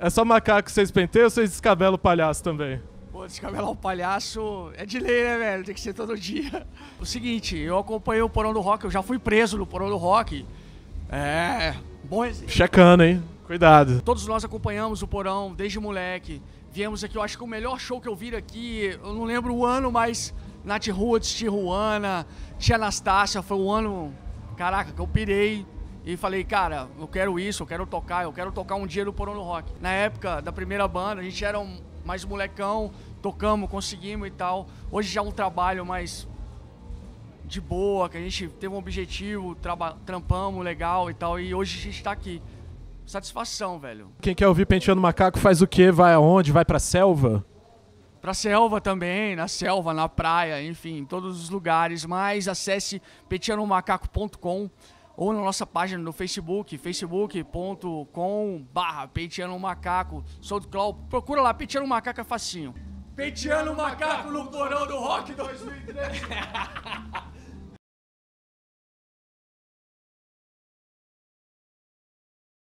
É só macaco que vocês penteiam ou vocês descabelam o palhaço também? Pô, descabelar o palhaço é de lei, né, velho? Tem que ser todo dia. O seguinte, eu acompanhei o Porão do Rock, eu já fui preso no Porão do Rock. É, bom exemplo. Checando, hein? Cuidado. Todos nós acompanhamos o Porão desde moleque. Viemos aqui, eu acho que o melhor show que eu vi aqui, eu não lembro o ano, mas Nath Roots, Tijuana, Tia Anastácia, foi um ano, caraca, que eu pirei e falei, cara, eu quero isso, eu quero tocar, eu quero tocar um dia no Porão Rock. Na época da primeira banda, a gente era um, mais molecão, tocamos, conseguimos e tal. Hoje já é um trabalho mais de boa, que a gente teve um objetivo, trampamos legal e tal, e hoje a gente tá aqui. Satisfação, velho. Quem quer ouvir Penteando Macaco faz o quê? Vai aonde? Vai pra selva? Pra selva também, na selva, na praia, enfim, em todos os lugares. Mas acesse penteandomacaco.com.br ou na nossa página no Facebook, facebook.com barra Peiteando um Macaco, SoundCloud, procura lá, Penteando um Macaco é facinho. Penteando um Macaco no porão do Rock 2013.